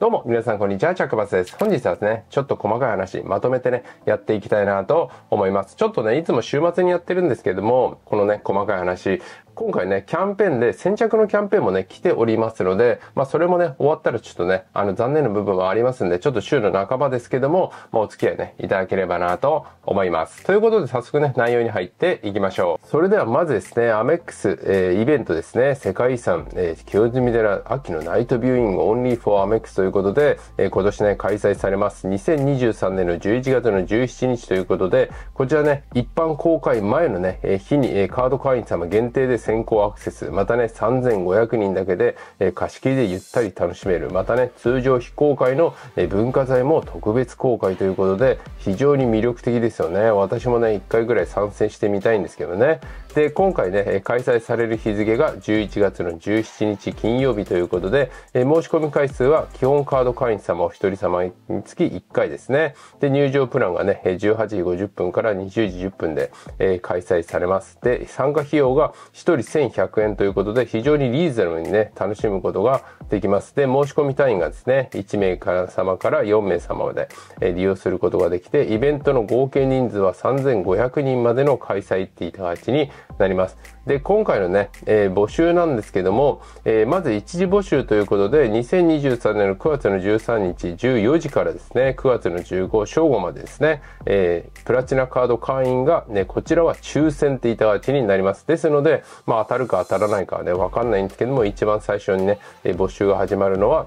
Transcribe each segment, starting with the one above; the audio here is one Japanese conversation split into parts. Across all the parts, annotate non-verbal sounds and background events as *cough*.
どうも、皆さんこんにちは、チャックバスです。本日はですね、ちょっと細かい話、まとめてね、やっていきたいなと思います。ちょっとね、いつも週末にやってるんですけども、このね、細かい話、今回ね、キャンペーンで先着のキャンペーンもね、来ておりますので、まあそれもね、終わったらちょっとね、あの残念な部分はありますんで、ちょっと週の半ばですけども、まあお付き合いね、いただければなと思います。ということで早速ね、内容に入っていきましょう。それではまずですね、アメックス、えー、イベントですね、世界遺産、えー、清澄寺秋のナイトビューイングオンリーフォーアメックスということで、えー、今年ね、開催されます。2023年の11月の17日ということで、こちらね、一般公開前のね、え日にえカード会員様限定です先行アクセス、またね、3500人だけで、え貸し切りでゆったり楽しめる、またね、通常非公開の、え文化財も特別公開ということで、非常に魅力的ですよね。私もね、1回ぐらい参戦してみたいんですけどね。で、今回ね、開催される日付が11月の17日金曜日ということで、え申し込み回数は基本カード会員様お一人様につき1回ですね。で、入場プランがね、18時50分から20時10分で、え開催されます。で、参加費用が1人1100円ということで、非常にリーズナブルにね、楽しむことができます。で、申し込み単位がですね、1名から様から4名様まで、え利用することができて、イベントの合計人数は3500人までの開催っていた形になります。で、今回のね、えー、募集なんですけども、えー、まず一時募集ということで、2023年の9月の13日14時からですね、9月の15正午までですね、えー、プラチナカード会員がね、こちらは抽選っていた形になります。ですので、まあ当たるか当たらないかはね、わかんないんですけども、一番最初にね、え募集が始まるのは、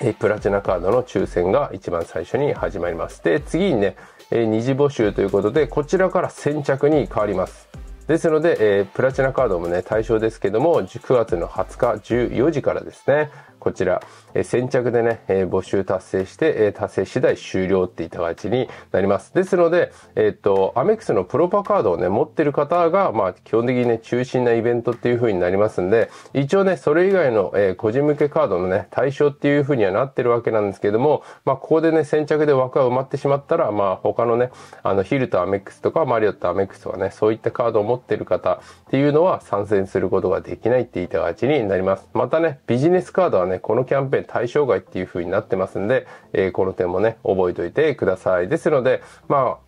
えプラチナカードの抽選が一番最初に始まります。で、次にね、え二次募集ということで、こちらから先着に変わります。ですので、えー、プラチナカードもね、対象ですけども、9月の20日14時からですね、こちら、え先着でね、え募集達成して、え達成次第終了っていった形になります。ですので、えっ、と、アメックスのプロパカードをね、持ってる方が、まあ、基本的にね、中心なイベントっていう風になりますんで、一応ね、それ以外の、え個人向けカードのね、対象っていう風にはなってるわけなんですけども、まあ、ここでね、先着で枠が埋まってしまったら、まあ、他のね、あの、ヒルとアメックスとか、マリオットアメックスとかね、そういったカードを持ってる方っていうのは参戦することができないっていった形になります。またね、ビジネスカードはね、ね、このキャンペーン対象外っていう風になってますんで、えー、この点もね、覚えておいてください。ですので、まあ、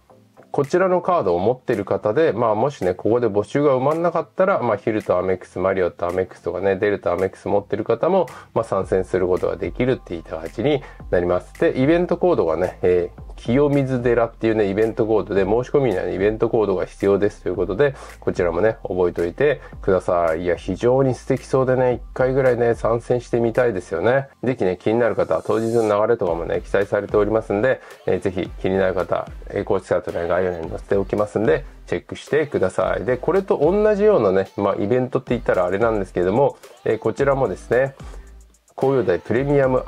こちらのカードを持ってる方で、まあもしね、ここで募集が埋まんなかったら、まあヒルとアメックス、マリオとアメックスとかね、デルとアメックス持ってる方も、まあ参戦することができるって言った形になります。で、イベントコードがね、えー、清水寺っていうね、イベントコードで、申し込みにはイベントコードが必要ですということで、こちらもね、覚えておいてください。いや、非常に素敵そうでね、1回ぐらいね、参戦してみたいですよね。ぜひね、気になる方は当日の流れとかもね、記載されておりますんで、えー、ぜひ気になる方、えー、公式サイト概要概に載せておきますんで、チェックしてください。で、これと同じようなね、まあ、イベントって言ったらあれなんですけれども、えー、こちらもですね、紅葉台プレミアム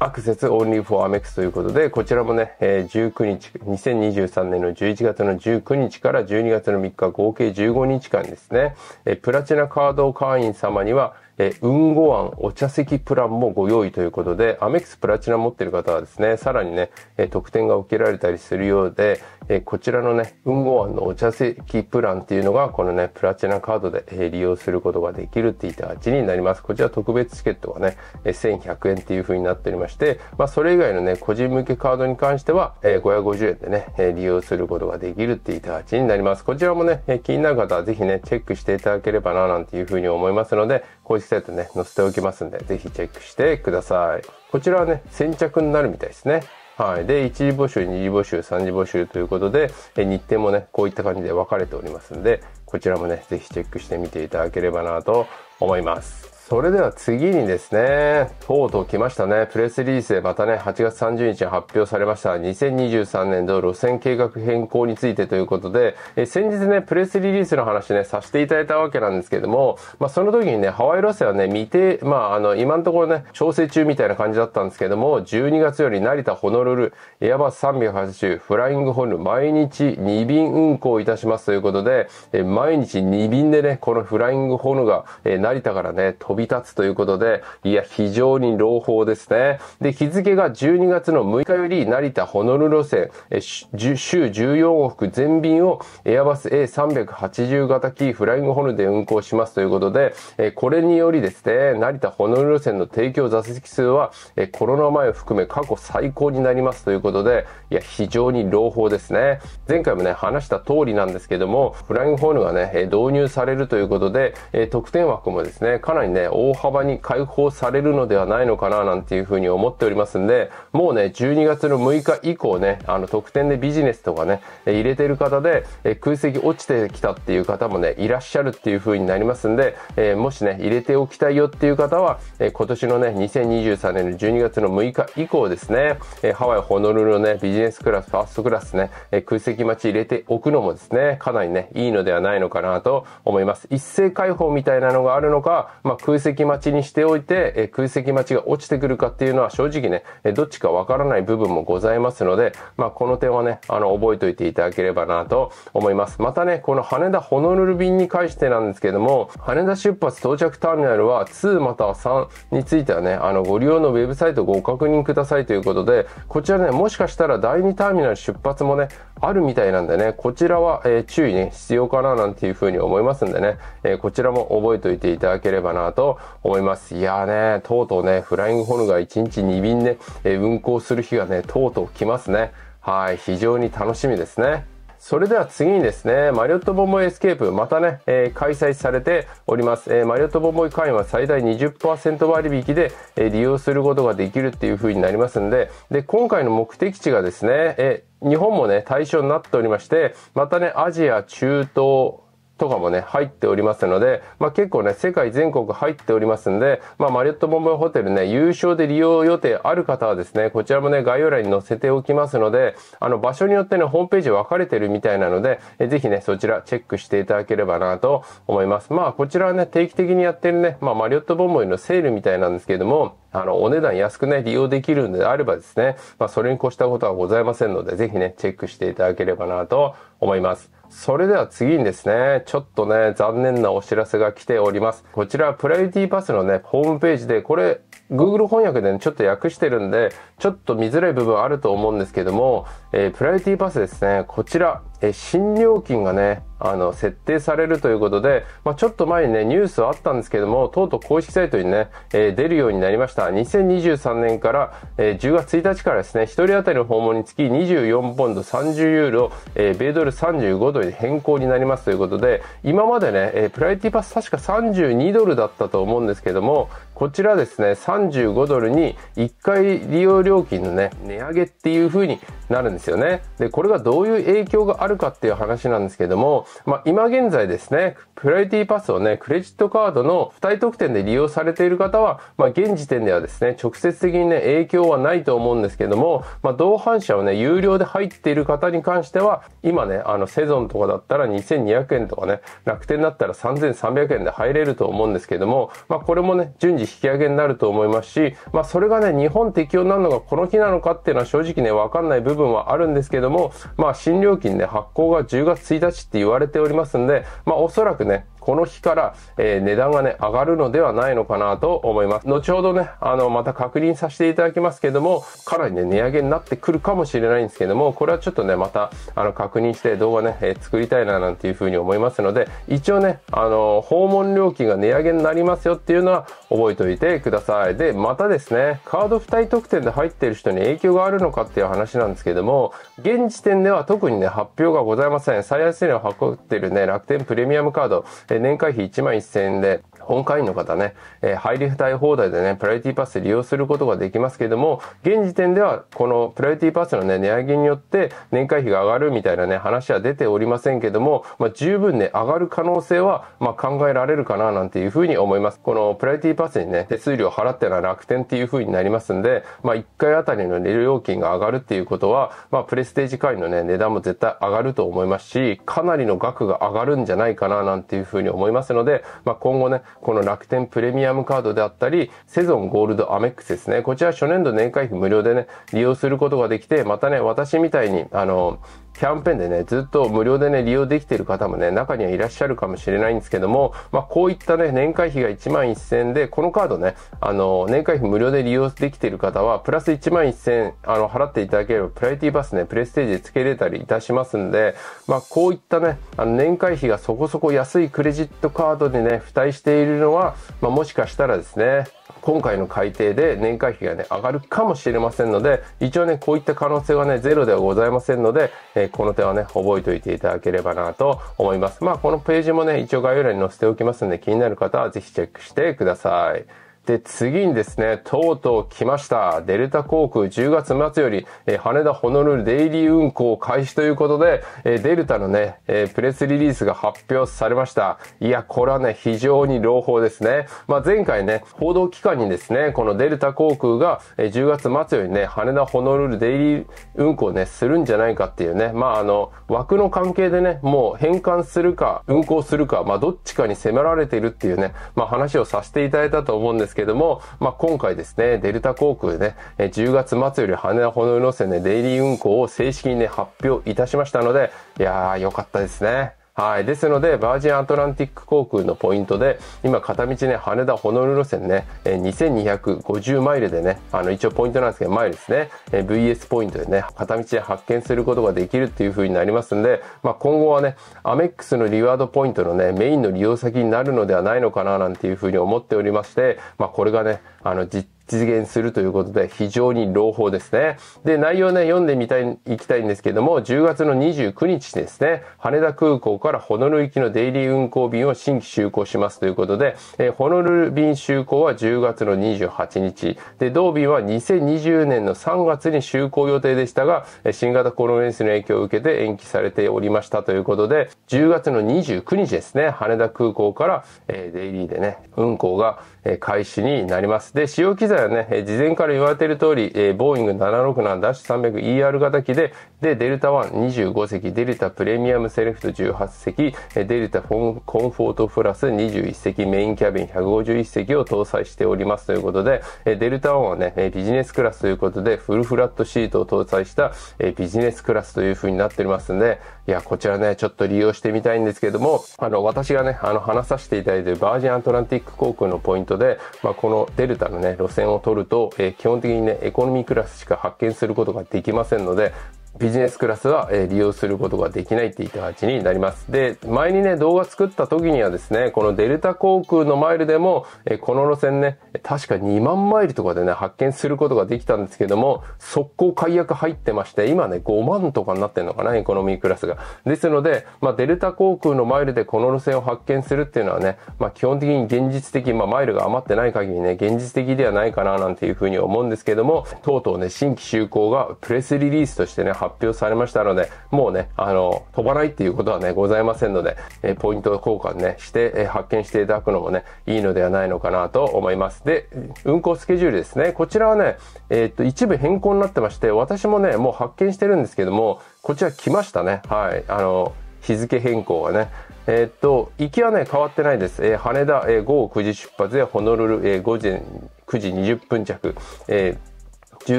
アクセスオンリーフォーアメックスということで、こちらもね、えー、19日、2023年の11月の19日から12月の3日、合計15日間ですね、えー、プラチナカード会員様には、えー、運後案お茶席プランもご用意ということで、アメックスプラチナ持ってる方はですね、さらにね、えー、特典が受けられたりするようで、えこちらのね、運河案のお茶席プランっていうのが、このね、プラチナカードで、え利用することができるっていった味になります。こちら特別チケットはね、え1100円っていう風になっておりまして、まあ、それ以外のね、個人向けカードに関しては、え550円でね、え利用することができるっていった味になります。こちらもね、え気になる方はぜひね、チェックしていただければな、なんていう風に思いますので、公式サイトね、載せておきますんで、ぜひチェックしてください。こちらはね、先着になるみたいですね。はい。で、1次募集、2次募集、3次募集ということで、え日程もね、こういった感じで分かれておりますんで、こちらもね、ぜひチェックしてみていただければなと思います。それでは次にですね、とうとう来ましたね。プレスリリースでまたね、8月30日に発表されました2023年度路線計画変更についてということで、え先日ね、プレスリリースの話ね、させていただいたわけなんですけども、まあその時にね、ハワイ路線はね、未定、まああの、今のところね、調整中みたいな感じだったんですけども、12月より成田、ホノルル、エアバス380、フライングホル、毎日2便運行いたしますということで、え毎日2便でね、このフライングホルが、え成田からね、飛び立つということで、いや、非常に朗報ですね。で、日付が12月の6日より成田ホノルル路線、え週14往復全便をエアバス A380 型キーフライングホルで運行しますということで、えこれによりですね、成田ホノルル路線の提供座席数は、えコロナ前を含め過去最高になりますということで、いや、非常に朗報ですね。前回もね、話した通りなんですけども、フライングホルがね、導入されるということで、え特典枠もですね、かなりね、大幅に解放されるのではないのかな、なんていうふうに思っておりますんで、もうね、12月の6日以降ね、あの、特典でビジネスとかね、入れてる方で、え空席落ちてきたっていう方もね、いらっしゃるっていうふうになりますんで、えもしね、入れておきたいよっていう方は、え今年のね、2023年の12月の6日以降ですね、えハワイ、ホノルルのね、ビジネスクラス、ファーストクラスね、え空席待ち入れておくのもですね、かなりね、いいのではないのかなと思います。一斉解放みたいなのがあるのか、まあ、空空席待ちにしておいて、え空席待ちが落ちてくるかっていうのは正直ね、えどっちかわからない部分もございますので、まあ、この点はね、あの、覚えておいていただければなと思います。またね、この羽田ホノルル便に関してなんですけども、羽田出発到着ターミナルは2または3についてはね、あの、ご利用のウェブサイトご確認くださいということで、こちらね、もしかしたら第2ターミナル出発もね、あるみたいなんでね、こちらは、え注意ね、必要かななんていうふうに思いますんでね、えこちらも覚えておいていただければなと思います。いやーね、とうとうね、フライングホヌが1日2便ね、え運行する日がね、とうとう来ますね。はい、非常に楽しみですね。それでは次にですね、マリオットボンボイエスケープ、またね、えー、開催されております。えー、マリオットボンボイ会員は最大20%割引で、えー、利用することができるっていう風になりますんで、で、今回の目的地がですね、えー、日本もね、対象になっておりまして、またね、アジア、中東、とかもね、入っておりますので、まあ、結構ね、世界全国入っておりますんで、まあ、マリオットボンボイホテルね、優勝で利用予定ある方はですね、こちらもね、概要欄に載せておきますので、あの、場所によってね、ホームページ分かれてるみたいなので、えぜひね、そちらチェックしていただければなと思います。まあ、こちらはね、定期的にやってるね、まあ、マリオットボンボイのセールみたいなんですけれども、あの、お値段安くね、利用できるんであればですね、まあ、それに越したことはございませんので、ぜひね、チェックしていただければなと思います。それでは次にですね、ちょっとね、残念なお知らせが来ております。こちら、プライオリティパスのね、ホームページで、これ、Google 翻訳で、ね、ちょっと訳してるんで、ちょっと見づらい部分あると思うんですけども、えー、プライオリティパスですね、こちら、えー、新料金がね、あの、設定されるということで、まあ、ちょっと前にね、ニュースはあったんですけども、とうとう公式サイトにね、えー、出るようになりました。2023年から、えー、10月1日からですね、1人当たりの訪問につき24ポンド30ユーロ、えー、米ドル35ドルに変更になりますということで、今までね、えー、プライティパス確か32ドルだったと思うんですけども、こちらですね、35ドルに1回利用料金のね、値上げっていう風になるんですよね。で、これがどういう影響があるかっていう話なんですけども、まあ、今現在ですね、プライティパスをね、クレジットカードの付帯特典で利用されている方は、まあ、現時点ではですね、直接的にね、影響はないと思うんですけども、まあ、同伴者をね、有料で入っている方に関しては、今ね、あの、セゾンとかだったら2200円とかね、楽天だったら3300円で入れると思うんですけども、まあ、これもね、順次引き上げになると思いますし、まあ、それがね、日本適用になるのがこの日なのかっていうのは正直ね、わかんない部分はあるんですけども、まあ、新料金ね、発行が10月1日って言われておりますんで、まあ、おそらくね、この日から、えー、値段がね、上がるのではないのかなと思います。後ほどね、あの、また確認させていただきますけども、かなりね、値上げになってくるかもしれないんですけども、これはちょっとね、また、あの、確認して動画ね、えー、作りたいななんていうふうに思いますので、一応ね、あの、訪問料金が値上げになりますよっていうのは覚えておいてください。で、またですね、カード付帯特典で入っている人に影響があるのかっていう話なんですけども、現時点では特にね、発表がございません。最安値を運っているね、楽天プレミアムカード、え年会費1万1000円で本会員の方ね、えー、入りたい放題でね、プライティパス利用することができますけれども、現時点ではこのプライティパスのね、値上げによって年会費が上がるみたいなね、話は出ておりませんけども、まあ、十分ね、上がる可能性は、まあ、考えられるかななんていうふうに思います。このプライティパスにね、手数料払ってのは楽天っていうふうになりますんで、まあ、1回あたりの料金が上がるっていうことは、まあ、プレステージ会員のね、値段も絶対上がると思いますし、かなりの額が上がるんじゃないかななんていうふうに思いますので、まあ、今後ね、この楽天プレミアムカードであったり、セゾンゴールドアメックスですね。こちら初年度年会費無料でね、利用することができて、またね、私みたいに、あの、キャンペーンでね、ずっと無料でね、利用できている方もね、中にはいらっしゃるかもしれないんですけども、まあ、こういったね、年会費が1万1000円で、このカードね、あの、年会費無料で利用できている方は、プラス1万1000円、あの、払っていただければ、プライティバスね、プレステージで付けれたりいたしますんで、まあ、こういったね、あの、年会費がそこそこ安いクレジットカードでね、付帯しているのは、まあ、もしかしたらですね、今回の改定で年会費がね、上がるかもしれませんので、一応ね、こういった可能性はね、ゼロではございませんので、えー、この点はね、覚えておいていただければなと思います。まあ、このページもね、一応概要欄に載せておきますので、気になる方はぜひチェックしてください。で、次にですね、とうとう来ました。デルタ航空10月末より、え羽田ホノルルデイリー運行開始ということで、えデルタのね、えプレスリリースが発表されました。いや、これはね、非常に朗報ですね。まあ、前回ね、報道機関にですね、このデルタ航空が、え10月末よりね、羽田ホノルルデイリー運行ね、するんじゃないかっていうね、まあ、あの、枠の関係でね、もう返還するか、運行するか、まあ、どっちかに迫られているっていうね、まあ、話をさせていただいたと思うんですけどけども、まあ、今回ですね、デルタ航空ね、10月末より羽田ホノルル路線でデイリー運行を正式にね、発表いたしましたので、いやー、良かったですね。はい。ですので、バージンアトランティック航空のポイントで、今、片道ね、羽田、ホノルル路線ね、え2250マイルでね、あの、一応ポイントなんですけど、マイルですね、え VS ポイントでね、片道で発見することができるっていう風になりますんで、まあ、今後はね、アメックスのリワードポイントのね、メインの利用先になるのではないのかな、なんていう風に思っておりまして、まあ、これがね、あの、実実現するということで、非常に朗報ですね。で、内容ね、読んでみたい、いきたいんですけども、10月の29日ですね、羽田空港からホノルル行きのデイリー運航便を新規就航しますということで、えー、ホノルル便就航は10月の28日、で、同便は2020年の3月に就航予定でしたが、新型コロナウイルスの影響を受けて延期されておりましたということで、10月の29日ですね、羽田空港から、えー、デイリーでね、運航が開始になります。で、使用機材はね、事前から言われている通り、ボーイング 767-300ER 型機で、で、デルタ125席、デルタプレミアムセレクト18席、デルタコンフォートプラス21席、メインキャビン151席を搭載しておりますということで、デルタ1はね、ビジネスクラスということで、フルフラットシートを搭載したビジネスクラスという風になっておりますので、いや、こちらね、ちょっと利用してみたいんですけども、あの、私がね、あの、話させていただいているバージンアトランティック航空のポイントトで、まあ、このデルタのね、路線を取ると、えー、基本的にね、エコノミークラスしか発見することができませんので、ビジネスクラスは、え利用することができないっていったじになります。で、前にね、動画作った時にはですね、このデルタ航空のマイルでも、えこの路線ね、確か2万マイルとかでね、発見することができたんですけども、速攻解約入ってまして、今ね、5万とかになってんのかな、エコノミークラスが。ですので、まあ、デルタ航空のマイルでこの路線を発見するっていうのはね、まあ、基本的に現実的、まあ、マイルが余ってない限りね、現実的ではないかな、なんていうふうに思うんですけども、とうとうね、新規就航がプレスリリースとしてね、発発表されましたので、もうね、あの、飛ばないっていうことはね、ございませんので、えポイント交換ね、して、え発見していただくのもね、いいのではないのかなと思います。で、運行スケジュールですね。こちらはね、えー、っと、一部変更になってまして、私もね、もう発見してるんですけども、こちら来ましたね。はい。あの、日付変更はね。えー、っと、行きはね、変わってないです。えー、羽田、えー、午後9時出発で、ホノルル、えー、午前9時20分着、えー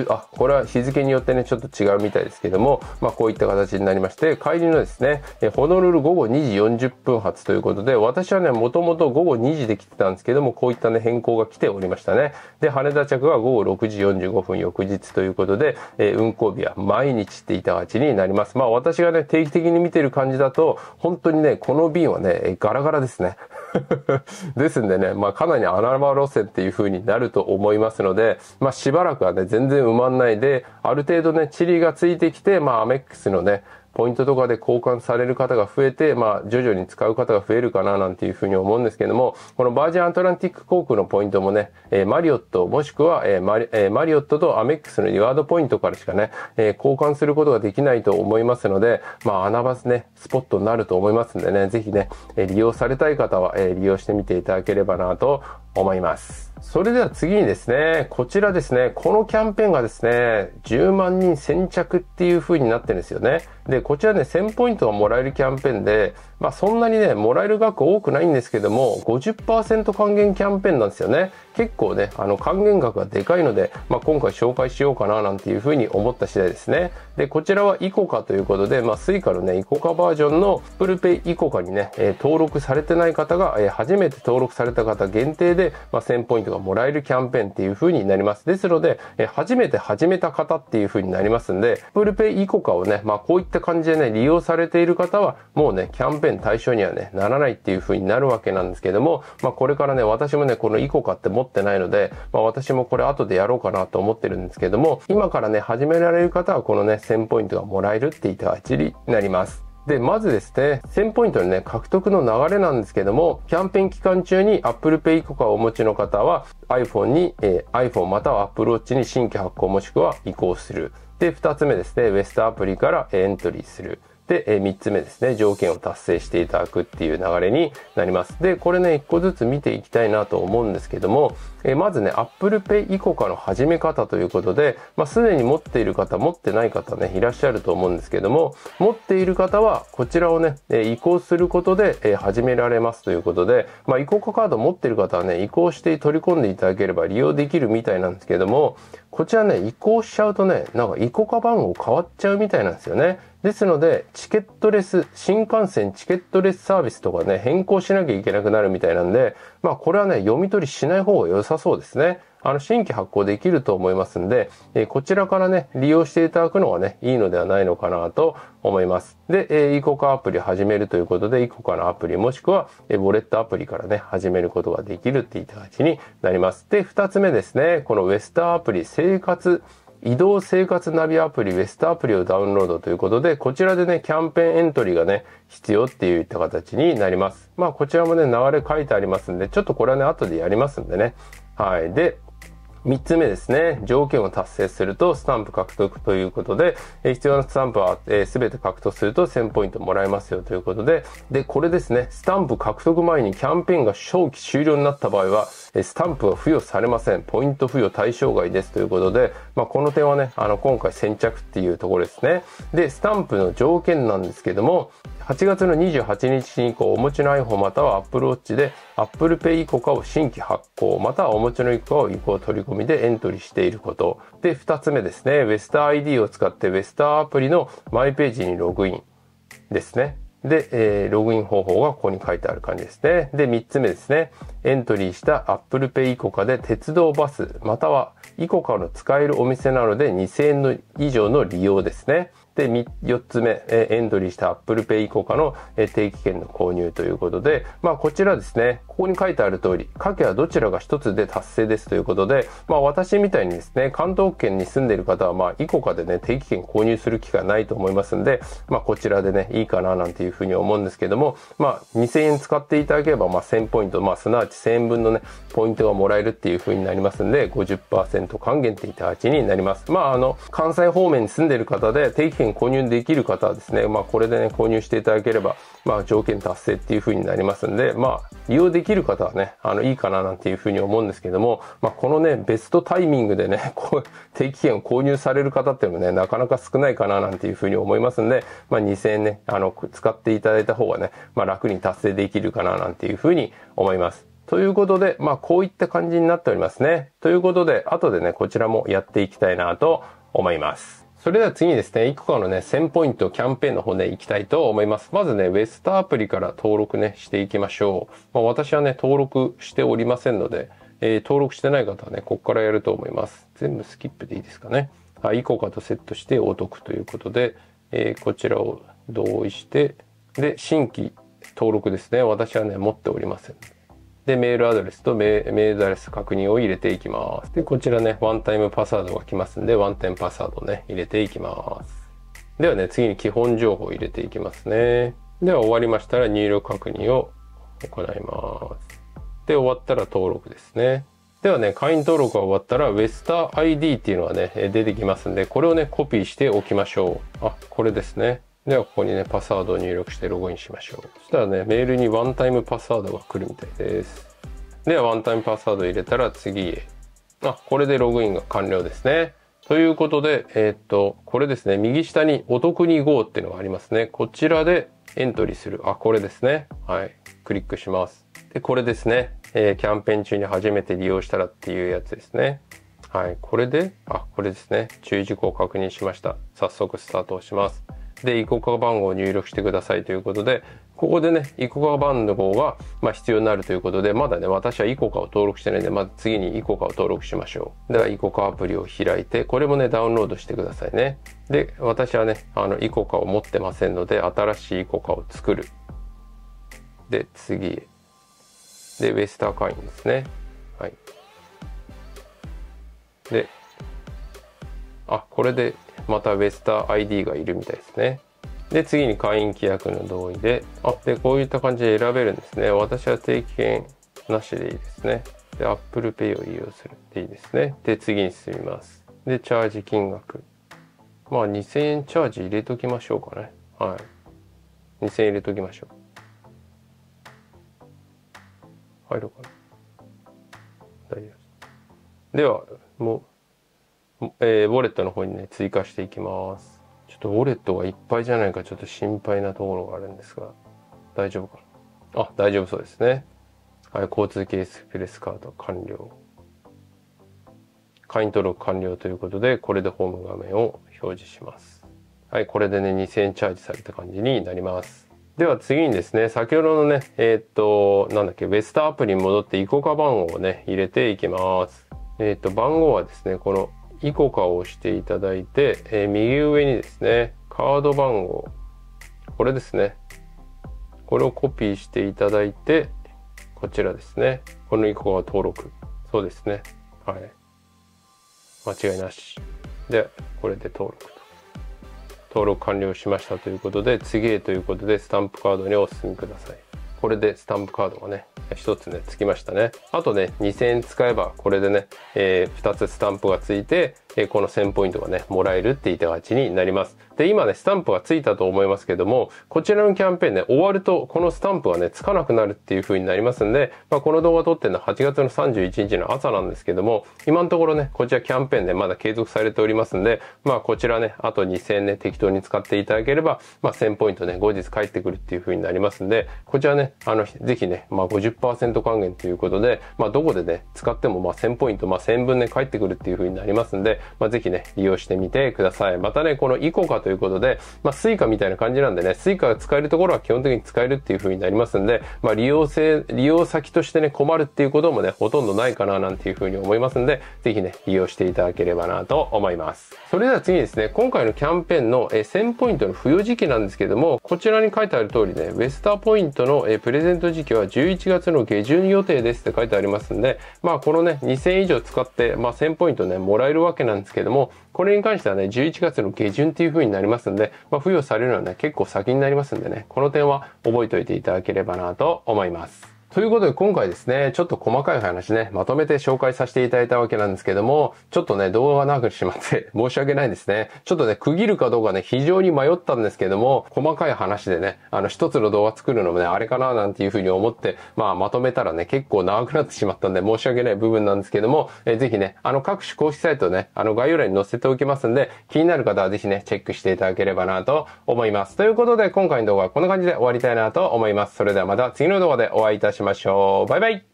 あ、これは日付によってね、ちょっと違うみたいですけども、まあ、こういった形になりまして、帰りのですね、ホノルル午後2時40分発ということで、私はね、もともと午後2時で来てたんですけども、こういったね、変更が来ておりましたね。で、羽田着は午後6時45分翌日ということで、えー、運行日は毎日っていた形になります。まあ、私がね、定期的に見てる感じだと、本当にね、この便はね、ガラガラですね。*laughs* ですんでね、まあ、かなり穴場路線っていう風になると思いますので、まあ、しばらくはね、全然で埋まんないで、ある程度ね、チリがついてきて、まあ、アメックスのね、ポイントとかで交換される方が増えて、まあ、徐々に使う方が増えるかななんていうふうに思うんですけども、このバージンアトランティック航空のポイントもね、えー、マリオット、もしくは、えーマリえー、マリオットとアメックスのリワードポイントからしかね、えー、交換することができないと思いますので、まあ、穴場ね、スポットになると思いますんでね、ぜひね、えー、利用されたい方は、えー、利用してみていただければなと思います。それでは次にですね、こちらですね、このキャンペーンがですね、10万人先着っていう風になってるんですよね。で、こちらね、1000ポイントがもらえるキャンペーンで、まあそんなにね、もらえる額多くないんですけども、50%還元キャンペーンなんですよね。結構ね、あの還元額がでかいので、まあ、今回紹介しようかななんていうふうに思った次第ですね。で、こちらはイコカということで、まあ、スイカのね、イコカバージョンのプルペイイコカにね、えー、登録されてない方が、えー、初めて登録された方限定で、まあ、1000ポイントがもらえるキャンペーンっていうふうになります。ですので、えー、初めて始めた方っていうふうになりますんで、プルペイイコカをね、まあ、こういった感じでね、利用されている方は、もうね、キャンペーン対象にはね、ならないっていうふうになるわけなんですけども、まあ、これからね、私もね、このイコカってっってないので、まあ、私もこれ後でやろうかなと思ってるんですけども、今からね、始められる方はこのね、1000ポイントがもらえるっていった形になります。で、まずですね、1000ポイントのね、獲得の流れなんですけども、キャンペーン期間中に Apple Pay 許かをお持ちの方は、iPhone に、えー、iPhone または Apple Watch に新規発行もしくは移行する。で、2つ目ですね、ウェストアプリからエントリーする。で、え3つ目ですね、条件を達成していただくっていう流れになります。で、これね、1個ずつ見ていきたいなと思うんですけども、えまずね、Apple Pay イコカの始め方ということで、まあ、すでに持っている方、持ってない方ね、いらっしゃると思うんですけども、持っている方は、こちらをね、え移行することで、え始められますということで、まあ、イコカード持ってる方はね、移行して取り込んでいただければ利用できるみたいなんですけども、こちらね、移行しちゃうとね、なんかイコカ番号変わっちゃうみたいなんですよね。ですので、チケットレス、新幹線チケットレスサービスとかね、変更しなきゃいけなくなるみたいなんで、まあこれはね、読み取りしない方が良さそうですね。あの、新規発行できると思いますんで、えー、こちらからね、利用していただくのがね、いいのではないのかなと思います。で、えー、イコカアプリ始めるということで、イコカのアプリもしくは、えー、ウォレットアプリからね、始めることができるっていった形になります。で、二つ目ですね、このウェスターアプリ生活移動生活ナビアプリ、ウェストアプリをダウンロードということで、こちらでね、キャンペーンエントリーがね、必要っていった形になります。まあ、こちらもね、流れ書いてありますんで、ちょっとこれはね、後でやりますんでね。はい。で、3つ目ですね、条件を達成するとスタンプ獲得ということで、え必要なスタンプは、え全て獲得すると1000ポイントもらえますよということで、で、これですね、スタンプ獲得前にキャンペーンが正規終了になった場合は、えスタンプは付与されません。ポイント付与対象外ですということで、まあ、この点はね、あの、今回先着っていうところですね。で、スタンプの条件なんですけども、8月の28日以降、お持ちの iPhone または Apple Watch で Apple Pay 以降かを新規発行、またはお持ちの以降を移行取り込みでエントリーしていること。で、2つ目ですね。WestID を使って West アプリのマイページにログインですね。で、えー、ログイン方法がここに書いてある感じですね。で、3つ目ですね。エントリーした Apple Pay 以降かで鉄道バス、または以降かの使えるお店なので2000円以上の利用ですね。で、4つ目、エントリーした Apple Pay 以降かの定期券の購入ということで、まあ、こちらですね、ここに書いてある通り、家計はどちらが1つで達成ですということで、まあ、私みたいにですね、関東圏に住んでいる方は、まあ、以降かでね、定期券購入する機会ないと思いますんで、まあ、こちらでね、いいかななんていうふうに思うんですけども、まあ、2000円使っていただければ、まあ、1000ポイント、まあ、すなわち1000円分のね、ポイントがもらえるっていうふうになりますんで、50%還元っていた形になります。まあ、あの、関西方面に住んでいる方で定期券購入できる方はですね、まあ、これでね、購入していただければ、まあ、条件達成っていう風になりますんで、まあ、利用できる方はね、あの、いいかななんていう風に思うんですけども、まあ、このね、ベストタイミングでね、*laughs* こう、定期券を購入される方っていうのもね、なかなか少ないかななんていう風に思いますんで、まあ、2000円ね、あの、使っていただいた方がね、まあ、楽に達成できるかななんていう風に思います。ということで、まあ、こういった感じになっておりますね。ということで、後でね、こちらもやっていきたいなと思います。それでは次にですね、幾かのね、1000ポイントキャンペーンの方ね、行きたいと思います。まずね、ウェスターアプリから登録ね、していきましょう。まあ、私はね、登録しておりませんので、えー、登録してない方はね、ここからやると思います。全部スキップでいいですかね。はい、イコカとセットしてお得ということで、えー、こちらを同意して、で、新規登録ですね。私はね、持っておりません。で、メールアドレスとメールアドレス確認を入れていきます。で、こちらね、ワンタイムパスワードが来ますんで、ワンタイムパスワードね、入れていきます。ではね、次に基本情報を入れていきますね。では終わりましたら入力確認を行います。で、終わったら登録ですね。ではね、会員登録が終わったら、ウェスター ID っていうのがね、出てきますんで、これをね、コピーしておきましょう。あ、これですね。ではここにね、パスワードを入力してログインしましょう。そしたらね、メールにワンタイムパスワードが来るみたいです。では、ワンタイムパスワード入れたら次へ。あ、これでログインが完了ですね。ということで、えー、っと、これですね、右下にお得に GO っていうのがありますね。こちらでエントリーする。あ、これですね。はい。クリックします。で、これですね。えー、キャンペーン中に初めて利用したらっていうやつですね。はい。これで、あ、これですね。注意事項を確認しました。早速スタートをします。で、イコカ番号を入力してくださいということで、ここでね、イコカ番号が、ま必要になるということで、まだね、私はイコカを登録してないんで、まず次にイコカを登録しましょう。では、イコカアプリを開いて、これもね、ダウンロードしてくださいね。で、私はね、あの、イコカを持ってませんので、新しいイコカを作る。で、次へ。で、ウェスター会員ですね。はい。で、あ、これでまたベスター ID がいるみたいですねで次に会員規約の同意であっこういった感じで選べるんですね私は定期券なしでいいですねで Apple Pay を利用するでいいですねで次に進みますでチャージ金額まあ2000円チャージ入れときましょうかねはい2000円入れときましょう入うかな大丈夫ですではもうえー、ウォレットの方にね、追加していきます。ちょっとウォレットがいっぱいじゃないかちょっと心配なところがあるんですが、大丈夫かなあ、大丈夫そうですね。はい、交通系エスプレスカード完了。会員登録完了ということで、これでホーム画面を表示します。はい、これでね、2000円チャージされた感じになります。では次にですね、先ほどのね、えー、っと、なんだっけ、ウェストアプリに戻ってイコカ番号をね、入れていきます。えー、っと、番号はですね、このイコカを押していただいて、えー、右上にですね、カード番号、これですね。これをコピーしていただいて、こちらですね。このイコカ登録。そうですね。はい。間違いなし。で、これで登録と。登録完了しましたということで、次へということで、スタンプカードにお進みください。これでスタンプカードがね、一つね、つきましたね。あとね、2000円使えば、これでね、えー、2つスタンプがついて、えー、この1000ポイントがね、もらえるっていう形になります。で、今ね、スタンプがついたと思いますけども、こちらのキャンペーンね、終わると、このスタンプはね、つかなくなるっていう風になりますんで、まあ、この動画撮ってるのは8月の31日の朝なんですけども、今のところね、こちらキャンペーンでまだ継続されておりますんで、まあ、こちらね、あと2000円ね、適当に使っていただければ、まあ、1000ポイントね、後日返ってくるっていう風になりますんで、こちらね、あの、ぜひね、まあ、50%還元ということで、まあ、どこでね、使ってもまあ、1000ポイント、まあ、1000分ね、返ってくるっていう風になりますんで、まあ、ぜひね、利用してみてください。またね、このイコカとということで、まあ、スイカみたいな感じなんでね、スイカが使えるところは基本的に使えるっていう風になりますんで、まあ、利用性、利用先としてね、困るっていうこともね、ほとんどないかななんていう風に思いますんで、ぜひね、利用していただければなと思います。それでは次にですね、今回のキャンペーンの1000ポイントの付与時期なんですけども、こちらに書いてある通りね、ウェスターポイントのプレゼント時期は11月の下旬予定ですって書いてありますんで、まあこのね、2000以上使って、まあ1000ポイントね、もらえるわけなんですけども、これに関してはね、11月の下旬っていう風になりますんで、まあ、付与されるのはね、結構先になりますんでね、この点は覚えておいていただければなと思います。ということで今回ですね、ちょっと細かい話ね、まとめて紹介させていただいたわけなんですけども、ちょっとね、動画が長くしまって *laughs* 申し訳ないんですね。ちょっとね、区切るかどうかね、非常に迷ったんですけども、細かい話でね、あの一つの動画作るのもね、あれかななんていうふうに思って、まあまとめたらね、結構長くなってしまったんで申し訳ない部分なんですけども、えー、ぜひね、あの各種公式サイトね、あの概要欄に載せておきますんで、気になる方はぜひね、チェックしていただければなと思います。ということで今回の動画はこんな感じで終わりたいなと思います。それではまた次の動画でお会いいたします。しましょう。バイバイ。